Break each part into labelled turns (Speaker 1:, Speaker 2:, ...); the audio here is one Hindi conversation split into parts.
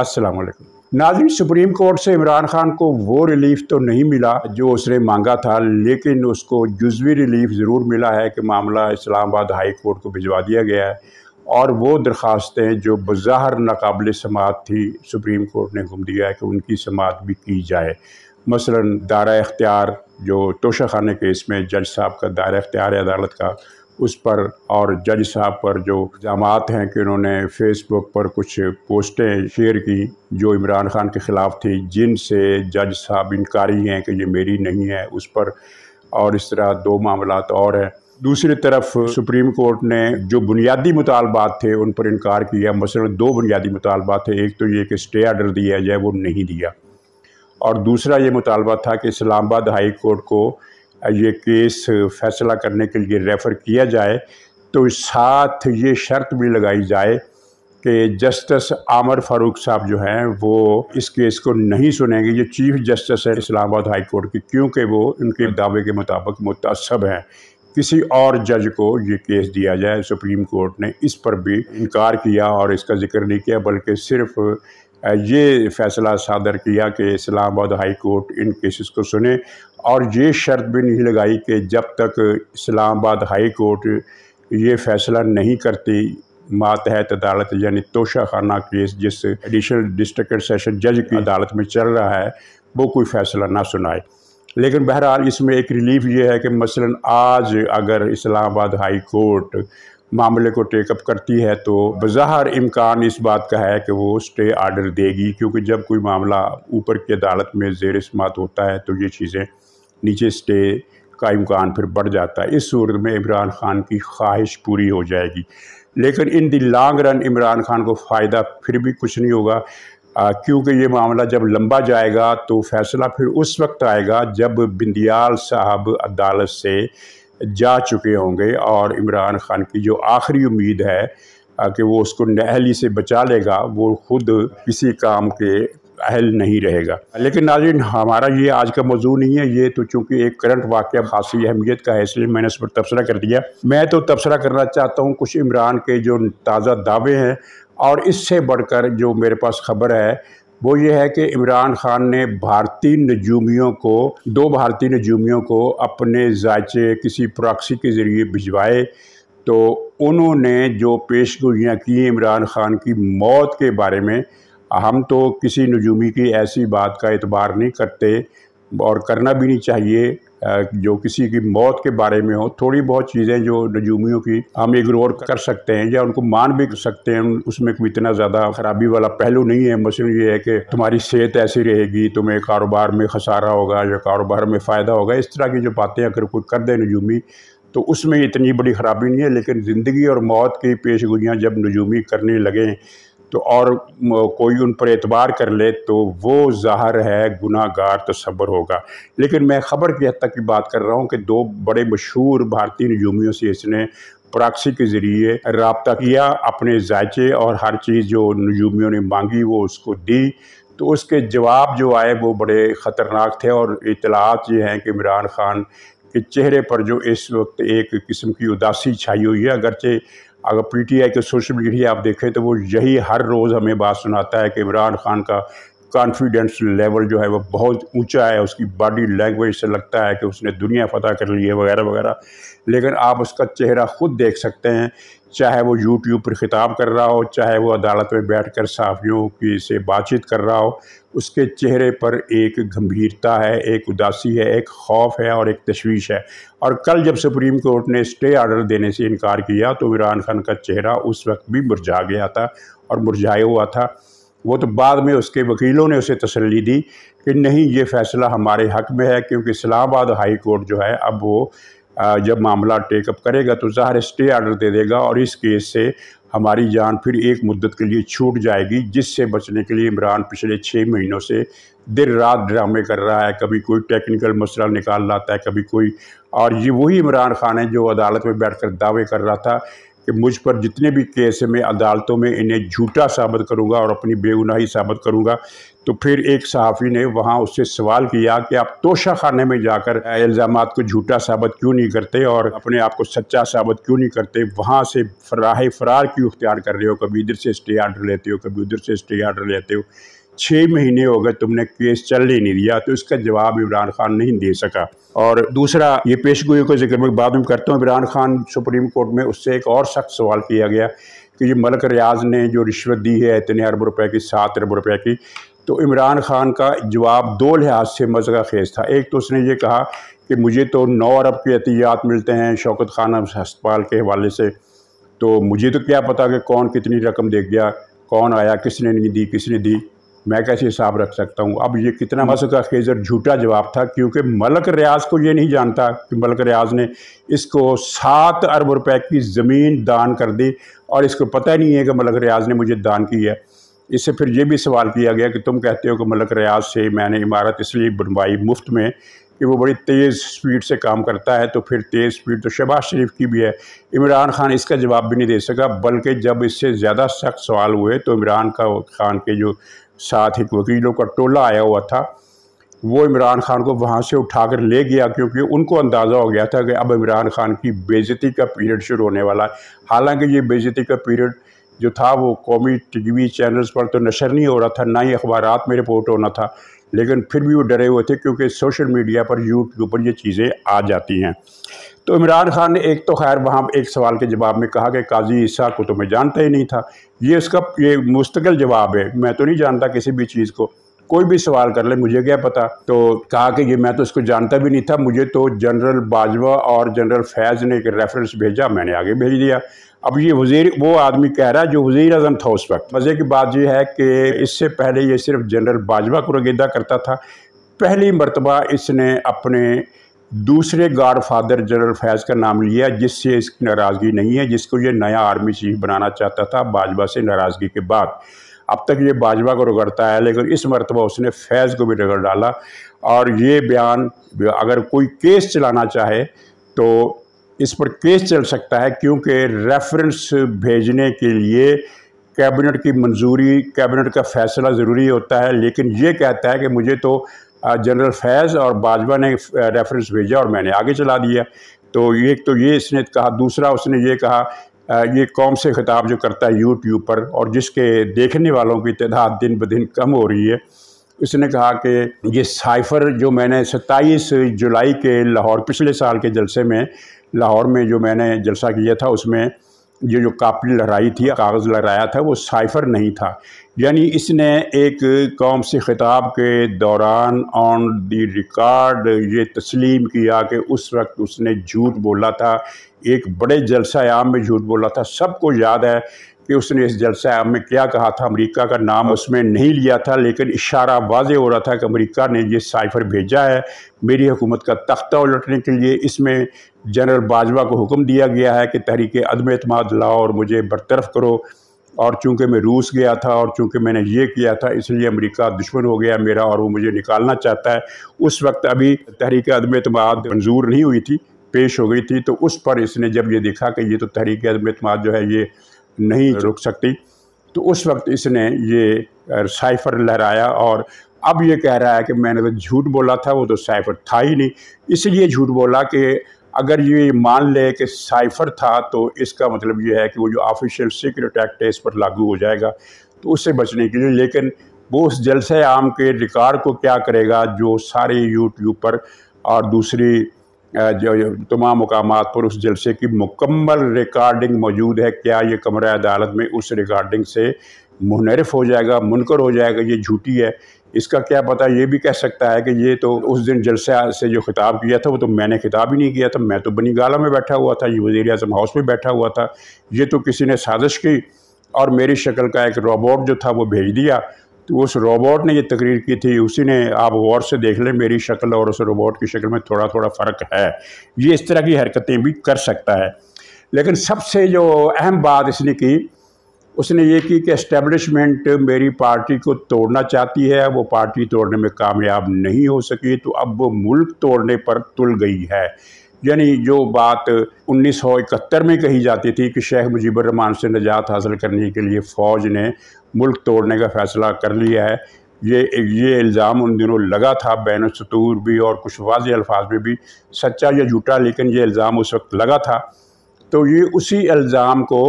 Speaker 1: अस्सलाम वालेकुम नाजिन सुप्रीम कोर्ट से इमरान खान को वो रिलीफ तो नहीं मिला जो उसने मांगा था लेकिन उसको जुजवी रिलीफ ज़रूर मिला है कि मामला इस्लामाबाद हाई कोर्ट को भिजवा दिया गया है और वो दरख्वास्तें जो बज़ाहर नाकबिल समात थी सुप्रीम कोर्ट ने हुक्म दिया है कि उनकी समात भी की जाए मसला दायरा इख्तियार जो तोशा खाना केस में जज साहब का दायरा इख्तियार है अदालत का उस पर और जज साहब पर जो इल्ज़ाम हैं कि उन्होंने फेसबुक पर कुछ पोस्टें शेयर की जो इमरान खान के ख़िलाफ़ थी जिनसे जज साहब इनकारी हैं कि ये मेरी नहीं है उस पर और इस तरह दो मामला और हैं दूसरी तरफ सुप्रीम कोर्ट ने जो बुनियादी मुतालबात थे उन पर इनकार किया मसलन दो बुनियादी मुतालबात थे एक तो ये कि स्टे आर्डर दिया जाए वो नहीं दिया और दूसरा ये मुतालबा था कि इस्लामाबाद हाई कोर्ट को ये केस फैसला करने के लिए रेफ़र किया जाए तो साथ ये शर्त भी लगाई जाए कि जस्टिस आमर फारूक साहब जो हैं वो इस केस को नहीं सुनेंगे ये चीफ जस्टिस है इस्लामाबाद हाई कोर्ट की क्योंकि वो उनके दावे के मुताबिक मुतसब हैं किसी और जज को ये केस दिया जाए सुप्रीम कोर्ट ने इस पर भी इनकार किया और इसका जिक्र नहीं किया बल्कि सिर्फ ये फैसला सादर किया कि Islamabad high court in cases को सुने और ये शर्त भी नहीं लगाई कि जब तक इस्लामाबाद हाई कोर्ट ये फैसला नहीं करती मातहत अदालत यानी तोशाखाना केस जिस एडिशनल डिस्ट्रिक्ट सेशन जज की अदालत में चल रहा है वो कोई फ़ैसला ना सुनाए लेकिन बहरहाल इसमें एक रिलीफ ये है कि मसलन आज अगर इस्लामाबाद हाई कोर्ट मामले को टेकअप करती है तो बज़ाहर इम्कान इस बात का है कि वो स्टे आर्डर देगी क्योंकि जब कोई मामला ऊपर की अदालत में जेर समात होता है तो ये चीज़ें नीचे स्टे का इम्कान फिर बढ़ जाता है इस सूरत में इमरान खान की ख्वाहिश पूरी हो जाएगी लेकिन in the long run Imran Khan को फ़ायदा फिर भी कुछ नहीं होगा क्योंकि ये मामला जब लंबा जाएगा तो फैसला फिर उस वक्त आएगा जब बिंदियाल साहब अदालत से जा चुके होंगे और इमरान खान की जो आखिरी उम्मीद है कि वो उसको नहली से बचा लेगा वो खुद किसी काम के अहल नहीं रहेगा लेकिन नाजिन हमारा ये आज का मौजू नहीं है ये तो चूँकि एक करंट वाक्य खासी अहमियत का है इसलिए मैंने इस पर तबसरा कर दिया मैं तो तबसरा करना चाहता हूँ कुछ इमरान के जो ताज़ा दावे हैं और इससे बढ़कर जो मेरे पास खबर है वो ये है कि इमरान खान ने भारतीय नजूमियों को दो भारतीय नजूमियों को अपने जायचे किसी प्रॉक्सी के ज़रिए भिजवाए तो उन्होंने जो पेशगोइयाँ की इमरान खान की मौत के बारे में हम तो किसी नजूमी की ऐसी बात का एतबार नहीं करते और करना भी नहीं चाहिए जो किसी की मौत के बारे में हो थोड़ी बहुत चीज़ें जो नजूमियों की हम इग्नोर कर सकते हैं या उनको मान भी सकते हैं उसमें कोई इतना ज़्यादा खराबी वाला पहलू नहीं है मसल ये है कि तुम्हारी सेहत ऐसी रहेगी तुम्हें कारोबार में खसारा होगा या कारोबार में फ़ायदा होगा इस तरह की जो बातें अगर कोई कर दे नजूमी तो उसमें इतनी बड़ी ख़राबी नहीं है लेकिन ज़िंदगी और मौत की पेशगोइयाँ जब नजूमी करने लगें तो और कोई उन पर एतबार कर ले तो वो ज़ाहर है गुनागार तो सब्र होगा लेकिन मैं ख़बर की हद तक की बात कर रहा हूँ कि दो बड़े मशहूर भारतीय नजूमियों से इसने प्राक्सी के ज़रिए रबता किया अपने जायचे और हर चीज़ जो नजूमियों ने मांगी वो उसको दी तो उसके जवाब जो आए वो बड़े ख़तरनाक थे और इतलात ये हैं कि इमरान खान के चेहरे पर जो इस वक्त एक किस्म की उदासी छाई हुई है अगरचे अगर पीटीआई के सोशल मीडिया आप देखें तो वो यही हर रोज़ हमें बात सुनाता है कि इमरान खान का कॉन्फिडेंस लेवल जो है वो बहुत ऊंचा है उसकी बॉडी लैंग्वेज से लगता है कि उसने दुनिया फतह कर ली है वगैरह वगैरह लेकिन आप उसका चेहरा खुद देख सकते हैं चाहे वो यूट्यूब पर ख़िताब कर रहा हो चाहे वो अदालत में बैठ कर सहाफ़ियों की से बातचीत कर रहा हो उसके चेहरे पर एक गंभीरता है एक उदासी है एक खौफ है और एक तशवीश है और कल जब सुप्रीम कोर्ट ने स्टे आर्डर देने से इनकार किया तो इमरान खान का चेहरा उस वक्त भी मुरझा गया था और मुरझाया हुआ था वो तो बाद में उसके वकीलों ने उसे तसली दी कि नहीं ये फ़ैसला हमारे हक में है क्योंकि इस्लामाबाद हाई कोर्ट जो है अब वो जब मामला टेकअप करेगा तो ज़ाहिर स्टे आर्डर दे देगा और इस केस से हमारी जान फिर एक मुद्दत के लिए छूट जाएगी जिससे बचने के लिए इमरान पिछले छः महीनों से देर रात ड्रामे कर रहा है कभी कोई टेक्निकल मसला निकाल लाता है कभी कोई और ये वही इमरान खान है जो अदालत में बैठकर दावे कर रहा था कि मुझ पर जितने भी केस हैं मैं अदालतों में इन्हें झूठा साबित करूंगा और अपनी बेगुनाही साबित करूंगा तो फिर एक सहाफ़ी ने वहाँ उससे सवाल किया कि आप तोशा खाने में जाकर इल्ज़ाम को झूठा साबित क्यों नहीं करते और अपने आप को सच्चा साबित क्यों नहीं करते वहाँ से फराह फरार क्यों इख्तियार कर रहे हो कभी इधर से स्टे आर्डर लेते हो कभी उधर से स्टे आर्डर लेते हो छः महीने हो गए तुमने केस चल ही नहीं दिया तो इसका जवाब इमरान खान नहीं दे सका और दूसरा ये पेश गोई को जिक्र मैं बाद में करता हूँ इमरान खान सुप्रीम कोर्ट में उससे एक और सख्त सवाल किया गया कि ये मलक रियाज ने जो रिश्वत दी है इतने अरब रुपए की सात अरब रुपए की तो इमरान ख़ान का जवाब दो लिहाज से मजा खेज था एक तो उसने ये कहा कि मुझे तो नौ अरब के अतियात मिलते हैं शौकत खान हस्पाल के हवाले से तो मुझे तो क्या पता कि कौन कितनी रकम दे गया कौन आया किसने नहीं दी किसने दी मैं कैसे हिसाब रख सकता हूँ अब ये कितना का खेजर झूठा जवाब था क्योंकि मलक रियाज को ये नहीं जानता कि मलक रियाज ने इसको सात अरब रुपए की ज़मीन दान कर दी और इसको पता ही नहीं है कि मलक रियाज ने मुझे दान की है इससे फिर ये भी सवाल किया गया कि तुम कहते हो कि मलक रियाज से मैंने इमारत इसलिए बनवाई मुफ्त में कि वो बड़ी तेज़ स्पीड से काम करता है तो फिर तेज़ स्पीड तो शहबाज शरीफ की भी है इमरान खान इसका जवाब भी नहीं दे सका बल्कि जब इससे ज़्यादा सख्त सवाल हुए तो इमरान का खान के जो साथ एक वकीलों का टोला आया हुआ था वो इमरान खान को वहाँ से उठा कर ले गया क्योंकि उनको अंदाज़ा हो गया था कि अब इमरान खान की बेजती का पीरियड शुरू होने वाला है हालांकि ये बेजती का पीरियड जो था वो कौमी टी वी चैनल्स पर तो नशर नहीं हो रहा था ना ही अखबार में रिपोर्ट होना था लेकिन फिर भी वो डरे हुए थे क्योंकि सोशल मीडिया पर यूट्यूब पर ये चीज़ें आ जाती हैं तो इमरान खान ने एक तो खैर वहाँ एक सवाल के जवाब में कहा कि काजी ईसा को तो मैं जानता ही नहीं था ये उसका ये मुस्तकिल जवाब है मैं तो नहीं जानता किसी भी चीज़ को कोई भी सवाल कर ले मुझे क्या पता तो कहा कि ये मैं तो इसको जानता भी नहीं था मुझे तो जनरल बाजवा और जनरल फैज़ ने एक रेफरेंस भेजा मैंने आगे भेज दिया अब ये वजीर वो आदमी कह रहा है जो वजीर अजम था उस वक्त मज़े की बात यह है कि इससे पहले ये सिर्फ जनरल बाजवा को रगेदा करता था पहली मरतबा इसने अपने दूसरे गार्ड फादर जनरल फैज़ का नाम लिया जिससे इसकी नाराज़गी नहीं है जिसको ये नया आर्मी चीफ बनाना चाहता था बाजवा से नाराज़गी के बाद अब तक ये बाजवा को रगड़ता है लेकिन इस मरतबा उसने फैज़ को भी रगड़ डाला और ये बयान अगर कोई केस चलाना चाहे तो इस पर केस चल सकता है क्योंकि रेफरेंस भेजने के लिए कैबिनेट की मंजूरी कैबिनेट का फैसला ज़रूरी होता है लेकिन ये कहता है कि मुझे तो जनरल फैज़ और बाजवा ने रेफरेंस भेजा और मैंने आगे चला दिया तो ये तो ये इसने कहा दूसरा उसने ये कहा ये कौम से खिताब जो करता है यूट्यूब पर और जिसके देखने वालों की तादाद दिन ब दिन कम हो रही है उसने कहा कि ये साइफ़र जो मैंने सत्ताईस जुलाई के लाहौर पिछले साल के जलसे में लाहौर में जो मैंने जलसा किया था उसमें ये जो कापी लहराई थी कागज़ लहराया था वो साइफ़र नहीं था यानी इसने एक कौम से ख़िताब के दौरान ऑन दी रिकॉर्ड ये तस्लीम किया कि उस वक्त उसने झूठ बोला था एक बड़े जलसा आम में झूठ बोला था सबको याद है कि उसने इस जलसा में क्या कहा था अमेरिका का नाम उसमें नहीं लिया था लेकिन इशारा वाज हो रहा था कि अमेरिका ने ये साइफर भेजा है मेरी हुकूमत का तख्ता उलटने के लिए इसमें जनरल बाजवा को हुक्म दिया गया है कि तहरीक अदम अतमाद लाओ और मुझे बरतरफ करो और चूँकि मैं रूस गया था और चूँकि मैंने ये किया था इसलिए अमेरिका दुश्मन हो गया मेरा और वो मुझे निकालना चाहता है उस वक्त अभी तहरीक अदम अतमाद मंजूर नहीं हुई थी पेश हो गई थी तो उस पर इसने जब ये देखा कि ये तो तहरीक अदम अतमाद जो है ये नहीं रुक सकती तो उस वक्त इसने ये साइफर लहराया और अब ये कह रहा है कि मैंने तो झूठ बोला था वो तो साइफर था ही नहीं इसलिए झूठ बोला कि अगर ये मान ले कि साइफर था तो इसका मतलब ये है कि वो जो ऑफिशियल सीक्रेट एक्ट है इस पर लागू हो जाएगा तो उससे बचने के लिए लेकिन वो उस जलसे आम के रिकॉर्ड को क्या करेगा जो सारे यूट्यूब पर और दूसरी जो तमाम मकाम पर उस जलसे की मुकम्मल रिकॉर्डिंग मौजूद है क्या ये कमरा अदालत में उस रिकॉर्डिंग से मुनरफ हो जाएगा मुनकर हो जाएगा ये झूठी है इसका क्या पता ये भी कह सकता है कि ये तो उस दिन जलसा से जो खिताब किया था वो तो मैंने खिताब ही नहीं किया था मैं तो बनी गाला में बैठा हुआ था ये वजीर अजम हाउस में बैठा हुआ था ये तो किसी ने साजिश की और मेरी शक्ल का एक रोबोट जो था वो भेज दिया तो उस रोबोट ने ये तकरीर की थी उसी ने आप गौर से देख लें मेरी शक्ल और उस रोबोट की शक्ल में थोड़ा थोड़ा फ़र्क है ये इस तरह की हरकतें भी कर सकता है लेकिन सबसे जो अहम बात इसने की उसने ये की कि एस्टेब्लिशमेंट मेरी पार्टी को तोड़ना चाहती है वो पार्टी तोड़ने में कामयाब नहीं हो सकी तो अब वो मुल्क तोड़ने पर तुल गई है यानी जो बात 1971 में कही जाती थी कि शेख मुजीबर रहमान से निजात हासिल करने के लिए फ़ौज ने मुल्क तोड़ने का फ़ैसला कर लिया है ये ये इल्ज़ाम उन दिनों लगा था बैन सतूर भी और कुछ वाज अल्फाज में भी सच्चा या झूठा लेकिन ये इल्ज़ाम उस वक्त लगा था तो ये उसी इल्ज़ाम को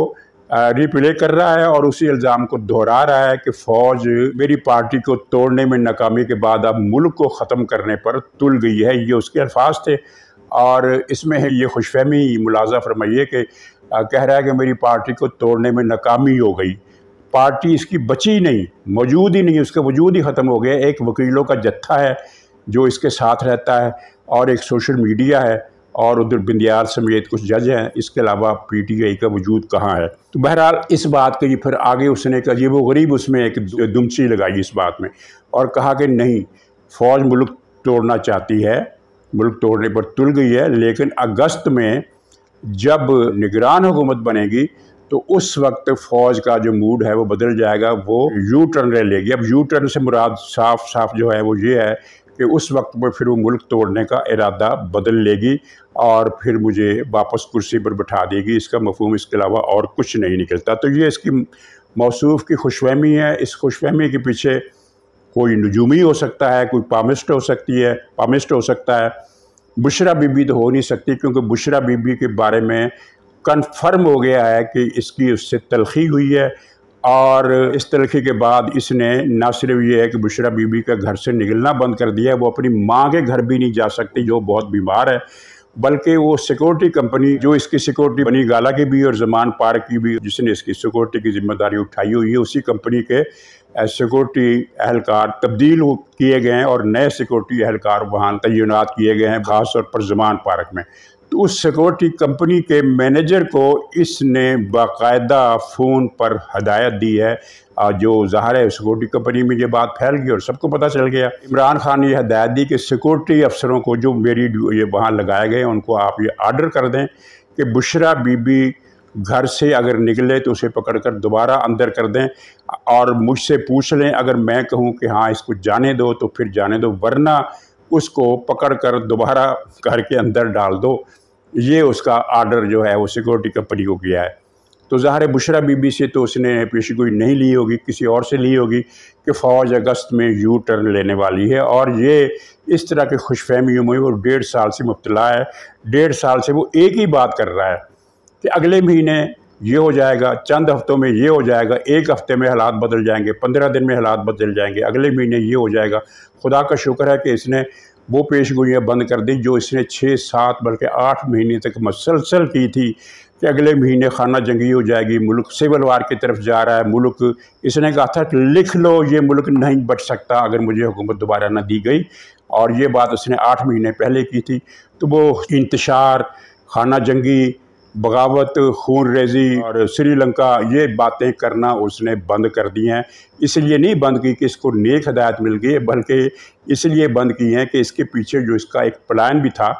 Speaker 1: रिप्ले कर रहा है और उसी इल्ज़ाम को दोहरा रहा है कि फ़ौज मेरी पार्टी को तोड़ने में नाकामी के बाद अब मुल्क को ख़त्म करने पर तुल गई है ये उसके अल्फाज थे और इसमें है ये खुशफहमी मुलाजा फरमाइए कि कह रहा है कि मेरी पार्टी को तोड़ने में नाकामी हो गई पार्टी इसकी बची ही नहीं मौजूद ही नहीं उसके वजूद ही ख़त्म हो गया एक वकीलों का जत्था है जो इसके साथ रहता है और एक सोशल मीडिया है और उधर बिंदियार समेत कुछ जज हैं इसके अलावा पीटीआई का वजूद कहाँ है तो बहरहाल इस बात के फिर आगे उसने एक अजीब गरीब उसमें एक दुमची लगाई इस बात में और कहा कि नहीं फ़ौज मुल्क तोड़ना चाहती है मुल्क तोड़ने पर तुल गई है लेकिन अगस्त में जब निगरान हुकूमत बनेगी तो उस वक्त फ़ौज का जो मूड है वो बदल जाएगा वो यू टर्न ले लेगी अब यू टर्न से मुराद साफ साफ जो है वो ये है कि उस वक्त में फिर वो मुल्क तोड़ने का इरादा बदल लेगी और फिर मुझे वापस कुर्सी पर बैठा देगी इसका मफहम इसके अलावा और कुछ नहीं निकलता तो ये इसकी मौसूफ की खुशफहमी है इस खुशफहमी के पीछे कोई नजूमी हो सकता है कोई पामिस्ट हो सकती है पामिस्ट हो सकता है बुशरा बीबी तो हो नहीं सकती क्योंकि बुशरा बीबी के बारे में कन्फर्म हो गया है कि इसकी उससे तलखी हुई है और इस तलखी के बाद इसने न सिर्फ ये है कि बुशरा बीबी का घर से निकलना बंद कर दिया है वो अपनी माँ के घर भी नहीं जा सकती जो बहुत बीमार है बल्कि वो सिक्योरिटी कंपनी जो इसकी सिक्योरिटी बनी गाला की भी और जमान पार्क की भी जिसने इसकी सिक्योरिटी की जिम्मेदारी उठाई हुई है उसी कंपनी के सिक्योरिटी एहलकार तब्दील किए गए हैं और नए सिक्योरिटी एहलकार वहाँ तैनात किए गए हैं खास तौर पर जमान पार्क में तो उस सिक्योरिटी कंपनी के मैनेजर को इसने बाकायदा फ़ोन पर हदायत दी है जो ज़ाहिर है सिक्योरिटी कंपनी में ये बात फैल गई और सबको पता चल गया इमरान खान ने हदायत दी कि सिक्योरिटी अफसरों को जो मेरी ये वहाँ लगाए गए उनको आप ये आर्डर कर दें कि बुशरा बीबी घर से अगर निकले तो उसे पकड़ कर दोबारा अंदर कर दें और मुझसे पूछ लें अगर मैं कहूँ कि हाँ इसको जाने दो तो फिर जाने दो वरना उसको पकड़कर दोबारा घर के अंदर डाल दो ये उसका आर्डर जो है वो सिक्योरिटी कंपनी को किया है तो ज़ाहिर बुशरा बीबी से तो उसने पेशगोई नहीं ली होगी किसी और से ली होगी कि फ़ौज अगस्त में यू टर्न लेने वाली है और ये इस तरह के खुशफहमियों में वो डेढ़ साल से मुबतला है डेढ़ साल से वो एक ही बात कर रहा है कि अगले महीने ये हो जाएगा चंद हफ्तों में ये हो जाएगा एक हफ्ते में हालात बदल जाएंगे पंद्रह दिन में हालात बदल जाएंगे अगले महीने ये हो जाएगा खुदा का शुक्र है कि इसने वो पेश गोइयाँ बंद कर दी जो इसने छः सात बल्कि आठ महीने तक मसलसल की थी कि अगले महीने खाना जंगी हो जाएगी मुल्क सिविल वार की तरफ जा रहा है मुल्क इसने कहा था लिख लो ये मुल्क नहीं बच सकता अगर मुझे हुकूमत दोबारा ना दी गई और ये बात उसने आठ महीने पहले की थी तो वो इंतशार खाना जंगी बगावत खून रेजी और श्रीलंका ये बातें करना उसने बंद कर दी हैं इसलिए नहीं बंद की कि इसको नेक हदायत मिल गई बल्कि इसलिए बंद की हैं कि इसके पीछे जो इसका एक प्लान भी था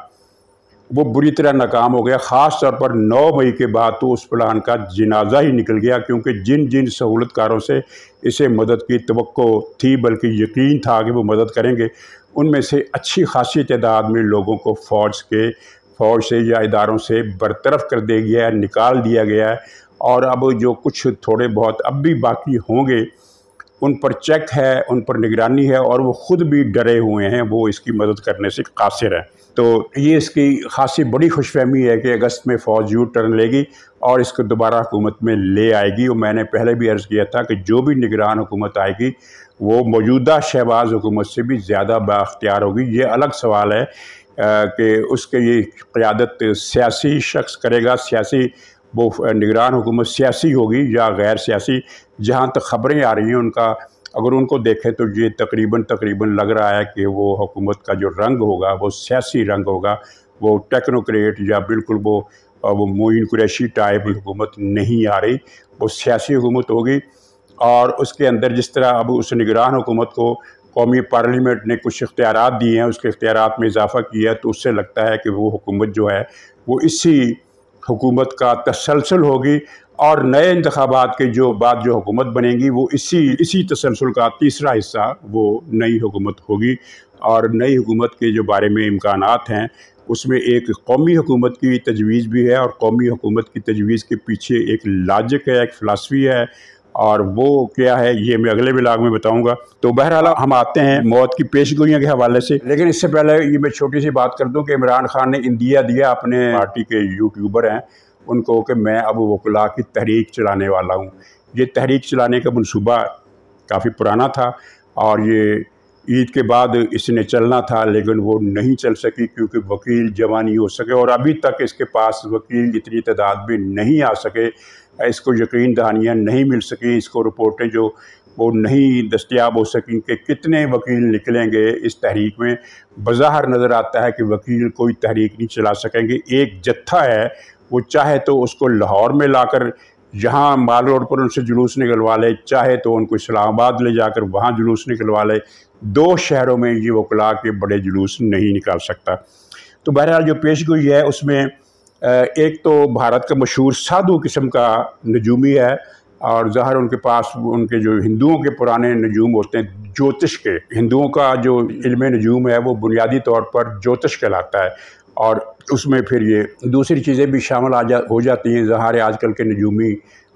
Speaker 1: वो बुरी तरह नाकाम हो गया ख़ास तौर पर 9 मई के बाद तो उस प्लान का जनाजा ही निकल गया क्योंकि जिन जिन सहूलतकारों से इसे मदद की तो थी बल्कि यकीन था कि वो मदद करेंगे उनमें से अच्छी खासी तादाद में लोगों को फ़ौज के फौज से या इदारों से बरतरफ कर दिया गया है निकाल दिया गया है और अब जो कुछ थोड़े बहुत अब भी बाकी होंगे उन पर चेक है उन पर निगरानी है और वो ख़ुद भी डरे हुए हैं वो इसकी मदद करने से कासिर हैं तो ये इसकी खासी बड़ी खुशफहमी है कि अगस्त में फ़ौज यू टर्न लेगी और इसको दोबारा हुकूमत में ले आएगी और मैंने पहले भी अर्ज़ किया था कि जो भी निगरान हुकूमत आएगी वो मौजूदा शहबाज हुकूमत से भी ज़्यादा बाख्तियार होगी ये अलग सवाल है कि उसके ये क़्यादत सियासी शख्स करेगा सियासी वो निगरान हुकूमत सियासी होगी या गैर सियासी जहाँ तक खबरें आ रही हैं उनका अगर उनको देखें तो ये तकरीबन तकरीबन लग रहा है कि वो हुकूमत का जो रंग होगा वो सियासी रंग होगा वो टेक्नोक्रेट या बिल्कुल वो वो मोइन कुरैशी टाइप हुकूमत नहीं आ रही वो सियासी हुकूमत होगी और उसके अंदर जिस तरह अब उस निगरान हुकूमत को कौमी पार्लियामेंट ने कुछ इख्तियार दिए हैं उसके इख्तियार में इजाफा किया तो उससे लगता है कि वो हुकूमत जो है वो इसी हुकूमत का तसलसल होगी और नए इंतबात के जो बाद जो हुकूमत बनेगी वो इसी इसी तसलसल का तीसरा हिस्सा वो नई हुकूमत होगी और नई हुकूमत के जो बारे में इम्कान हैं उसमें एक कौमी हुकूमत की तजवीज़ भी है और कौमी हुकूमत की तजवीज़ के पीछे एक लाजिक है एक फ़िलासफ़ी है और वो क्या है ये मैं अगले ब्लाग में बताऊँगा तो बहरहाल हम आते हैं मौत की पेशगोइयाँ के हवाले से लेकिन इससे पहले ये मैं छोटी सी बात कर दूँ कि इमरान खान ने इंदिया दिया अपने पार्टी के यूट्यूबर हैं उनको कि मैं अब वकला की तहरीक चलाने वाला हूँ ये तहरीक चलाने का मनसूबा काफ़ी पुराना था और ये ईद के बाद इसने चलना था लेकिन वो नहीं चल सकी क्योंकि वकील जवानी हो सके और अभी तक इसके पास वकील इतनी तादाद में नहीं आ सके इसको यकीन दहानियाँ नहीं मिल सकें इसको रिपोर्टें जो वो नहीं दस्तियाब हो सकें कि कितने वकील निकलेंगे इस तहरीक में बाहर नज़र आता है कि वकील कोई तहरीक नहीं चला सकेंगे एक जत्था है वो चाहे तो उसको लाहौर में लाकर यहाँ माल रोड पर उनसे जुलूस निकलवा ले चाहे तो उनको इस्लामाबाद ले जाकर वहाँ जुलूस निकलवा ले दो शहरों में ये वकला के बड़े जुलूस नहीं निकाल सकता तो बहरहाल जो पेशगोई है उसमें एक तो भारत का मशहूर साधु किस्म का नजूमी है और ज़ाहिर उनके पास उनके जो हिंदुओं के पुराने नजूम होते हैं ज्योतिष के हिंदुओं का जो इल्म नजूम है वो बुनियादी तौर पर ज्योतिष कहलाता है और उसमें फिर ये दूसरी चीज़ें भी शामिल आ जा हो जाती हैं ज़ाहिर आजकल के नजूमी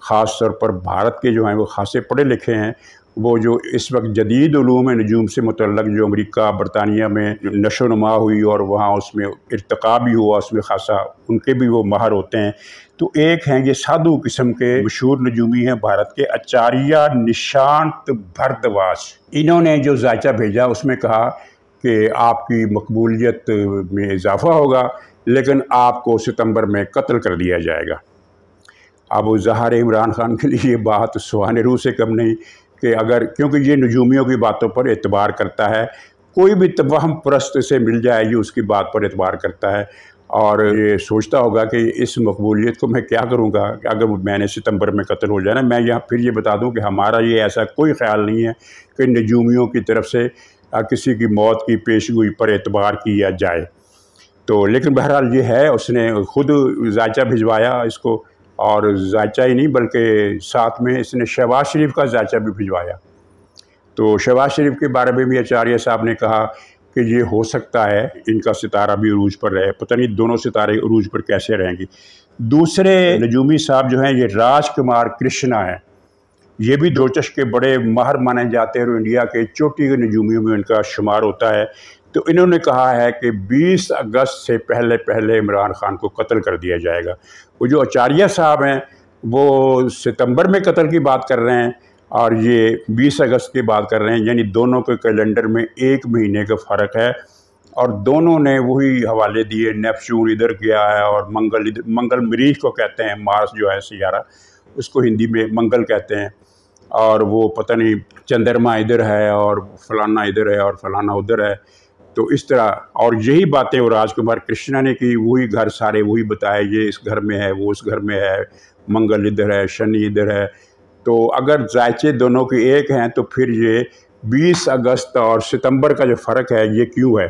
Speaker 1: ख़ास तौर पर भारत के जो हैं वो खासे पढ़े लिखे हैं वो जो इस वक्त जदीद ूम नजूम से मतलब जो अमरीका बरतानिया में नशो नमा हुई और वहाँ उसमें इरतका भी हुआ उसमें खासा उनके भी वो माहर होते हैं तो एक हैं ये साधु किस्म के मशहूर नजूमी हैं भारत के आचार्या निशांत भरद्वास इन्होंने जो जायचा भेजा उसमें कहा कि आपकी मकबूलीत में इजाफा होगा लेकिन आपको सितम्बर में कत्ल कर दिया जाएगा अब ज़हार इमरान खान के लिए बात सुहान रू से कम नहीं कि अगर क्योंकि ये नजूमियों की बातों पर एतबार करता है कोई भी तबाहम परस्त से मिल जाए ये उसकी बात पर एतबार करता है और ये सोचता होगा कि इस मकबूलीत को मैं क्या करूँगा अगर मैंने सितंबर में कत्ल हो जाना मैं यहाँ फिर ये बता दूँ कि हमारा ये ऐसा कोई ख्याल नहीं है कि नजूमियों की तरफ से किसी की मौत की पेशगोई पर एतबार किया जाए तो लेकिन बहरहाल ये है उसने ख़ुद जायचा भिजवाया इसको और जायचा ही नहीं बल्कि साथ में इसने शहबाज शरीफ का जायचा भी भिजवाया तो शहबाज शरीफ के बारे में भी आचार्य साहब ने कहा कि ये हो सकता है इनका सितारा भी अरूज पर रहे पता नहीं दोनों सितारे अरूज पर कैसे रहेंगे दूसरे नजूमी साहब जो हैं ये राजकुमार कृष्णा हैं ये भी दो के बड़े माहर माने जाते हैं और इंडिया के चोटी के नजूमियों में इनका शुमार होता है तो इन्होंने कहा है कि 20 अगस्त से पहले पहले इमरान खान को कत्ल कर दिया जाएगा वो जो आचार्य साहब हैं वो सितंबर में कत्ल की बात कर रहे हैं और ये 20 अगस्त की बात कर रहे हैं यानी दोनों के कैलेंडर में एक महीने का फ़र्क है और दोनों ने वही हवाले दिए नेपच्यून इधर गया है और मंगल इधर मंगल मरीज को कहते हैं मार्स जो है सियारा उसको हिंदी में मंगल कहते हैं और वो पता नहीं चंद्रमा इधर है और फलाना इधर है और फलाना उधर है तो इस तरह और यही बातें वो राजकुमार कृष्णा ने की वही घर सारे वही बताए ये इस घर में है वो उस घर में है मंगल इधर है शनि इधर है तो अगर जायचे दोनों के एक हैं तो फिर ये 20 अगस्त और सितंबर का जो फ़र्क है ये क्यों है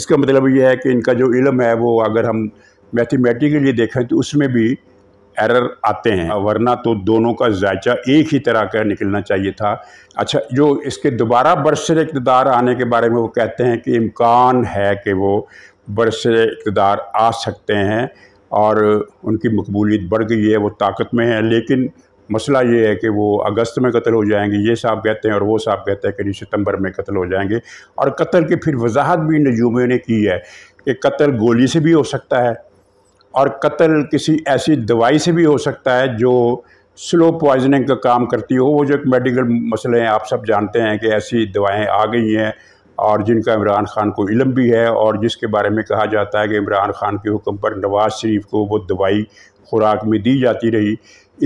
Speaker 1: इसका मतलब ये है कि इनका जो इलम है वो अगर हम मैथमेटिकली देखें तो उसमें भी एरर आते हैं वरना तो दोनों का जायचा एक ही तरह का निकलना चाहिए था अच्छा जो इसके दोबारा बरसर इकतदार आने के बारे में वो कहते हैं कि इम्कान है कि वो बरसर इकतदार आ सकते हैं और उनकी मकबूलीत बढ़ गई है वो ताकत में है लेकिन मसला ये है कि वो अगस्त में कत्ल हो जाएंगे ये साहब कहते हैं और वो साहब कहते हैं कि सितंबर में कत्ल हो जाएंगे और कत्ल की फिर वजाहत भी नजूमे ने की है कि कत्ल गोली से भी हो सकता है और कत्ल किसी ऐसी दवाई से भी हो सकता है जो स्लो पॉइजनिंग का काम करती हो वो जो एक मेडिकल मसले हैं आप सब जानते हैं कि ऐसी दवाएं आ गई हैं और जिनका इमरान खान को इलम भी है और जिसके बारे में कहा जाता है कि इमरान खान के हुक्म पर नवाज़ शरीफ को वो दवाई खुराक में दी जाती रही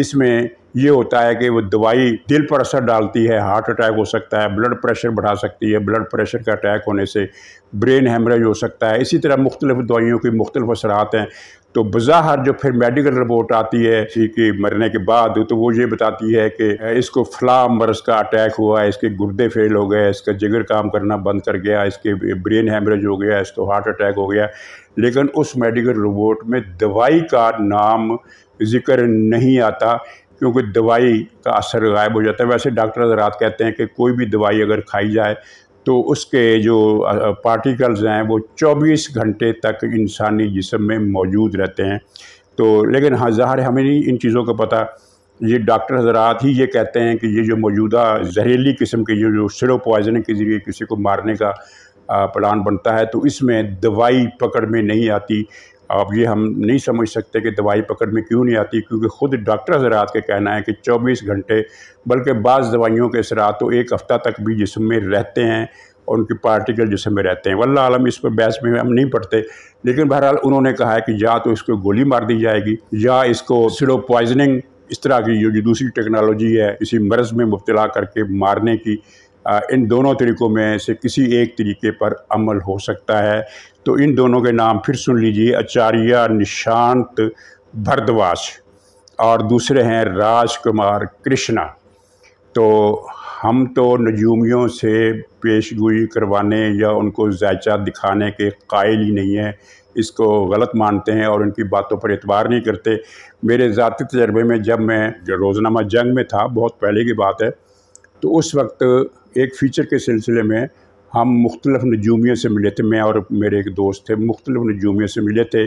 Speaker 1: इसमें ये होता है कि वो दवाई दिल पर असर डालती है हार्ट अटैक हो सकता है ब्लड प्रेशर बढ़ा सकती है ब्लड प्रेशर का अटैक होने से ब्रेन हेमरेज हो सकता है इसी तरह मुख्तलिफ दवाइयों के मुख्तलिफ असरात हैं तो बज़ाहर जो फिर मेडिकल रिपोर्ट आती है किसी मरने के बाद तो वो ये बताती है कि इसको फ्लाम मर्ज का अटैक हुआ इसके गुर्दे फेल हो गए इसका जिगर काम करना बंद कर गया इसके ब्रेन हेमरेज हो गया इसको हार्ट अटैक हो गया लेकिन उस मेडिकल रिपोर्ट में दवाई का नाम जिक्र नहीं आता क्योंकि दवाई का असर गायब हो जाता है वैसे डॉक्टर हजरात कहते हैं कि कोई भी दवाई अगर खाई जाए तो उसके जो पार्टिकल्स हैं वो 24 घंटे तक इंसानी जिसम में मौजूद रहते हैं तो लेकिन हाँ ज़ाहिर हमें नहीं इन चीज़ों का पता ये डॉक्टर हजरात ही ये कहते हैं कि ये जो मौजूदा जहरीली किस्म के जो जो सिरो पॉइजन के ज़रिए किसी को मारने का प्लान बनता है तो इसमें दवाई पकड़ में नहीं आती अब ये हम नहीं समझ सकते कि दवाई पकड़ में क्यों नहीं आती क्योंकि ख़ुद डॉक्टर हजरात के कहना है कि 24 घंटे बल्कि बाज़ दवाइयों के असरा तो एक हफ़्ता तक भी जिसम में रहते हैं और उनके पार्टिकल जिसम में रहते हैं वल्ला आलम इस पर बहस में हम नहीं पढ़ते लेकिन बहरहाल उन्होंने कहा है कि या तो इसको गोली मार दी जाएगी या इसको सिडो पॉइजनिंग इस तरह की जो दूसरी टेक्नोलॉजी है किसी मर्ज़ में मुबतला करके मारने की इन दोनों तरीक़ों में से किसी एक तरीके पर अमल हो सकता है तो इन दोनों के नाम फिर सुन लीजिए आचार्य निशांत भरद्वाज और दूसरे हैं राजकुमार कृष्णा तो हम तो नजूमियों से पेश गोई करवाने या उनको जायचा दिखाने के कायल ही नहीं हैं इसको गलत मानते हैं और उनकी बातों पर एतबार नहीं करते मेरे ज़ाती तजर्बे में जब मैं रोज़नामा जंग में था बहुत पहले की बात है तो उस वक्त एक फ़ीचर के सिलसिले में हम मुख्तलफ़ नजूमियों से मिले थे मैं और मेरे एक दोस्त थे मुख्तलफ़ नजूमियों से मिले थे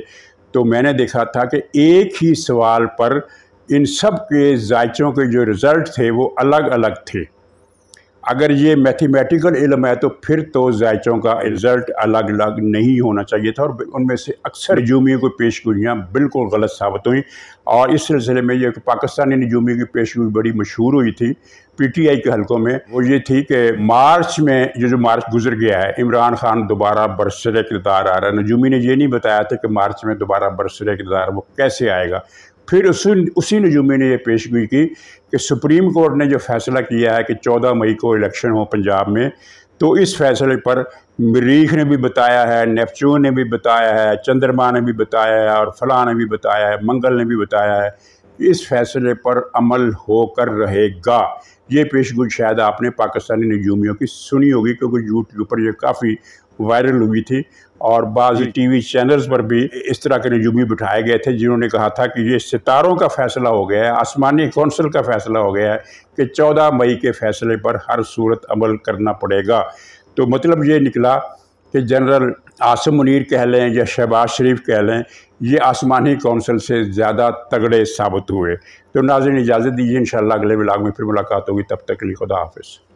Speaker 1: तो मैंने देखा था कि एक ही सवाल पर इन सब के जायचों के जो रिज़ल्ट थे वो अलग अलग थे अगर ये मैथमेटिकल इलम है तो फिर तो जायचों का रिज़ल्ट अलग अलग नहीं होना चाहिए था और उनमें से अक्सर नजूमी को पेशगोइयाँ बिल्कुल गलत साबित हुई और इस सिलसिले में ये पाकिस्तानी नजूमी की पेशगोई बड़ी मशहूर हुई थी पी टी आई के हलकों में वो ये थी कि मार्च में जो जो मार्च गुजर गया है इमरान खान दोबारा बरसर किरदार आ रहा है नजूमी ने ये नहीं बताया था कि मार्च में दोबारा बरसर किरदार वो कैसे आएगा फिर उसी उसी नजूमे ने यह पेशगी की कि सुप्रीम कोर्ट ने जो फैसला किया है कि 14 मई को इलेक्शन हो पंजाब में तो इस फैसले पर मरीख ने भी बताया है नेपचून ने भी बताया है चंद्रमा ने भी बताया है और फला ने भी बताया है मंगल ने भी बताया है इस फैसले पर अमल होकर रहेगा ये पेशगोई शायद आपने पाकिस्तानी नजूमियों की सुनी होगी क्योंकि यूट्यूब पर यह काफ़ी वायरल हुई थी और बाज़ टीवी चैनल्स पर भी इस तरह के नजूमी बिठाए गए थे जिन्होंने कहा था कि ये सितारों का फैसला हो गया है आसमानी कौंसिल का फैसला हो गया है कि 14 मई के फैसले पर हर सूरत अमल करना पड़ेगा तो मतलब ये निकला कि जनरल आसम मुनीर कह लें या शहबाज शरीफ कह लें ये आसमानी कौंसिल से ज़्यादा तगड़े साबित हुए तो नाजिन इजाज़त दीजिए इन अगले ब्लाग में फिर मुलाकात होगी तब तक के लिए खुदा हाफिज़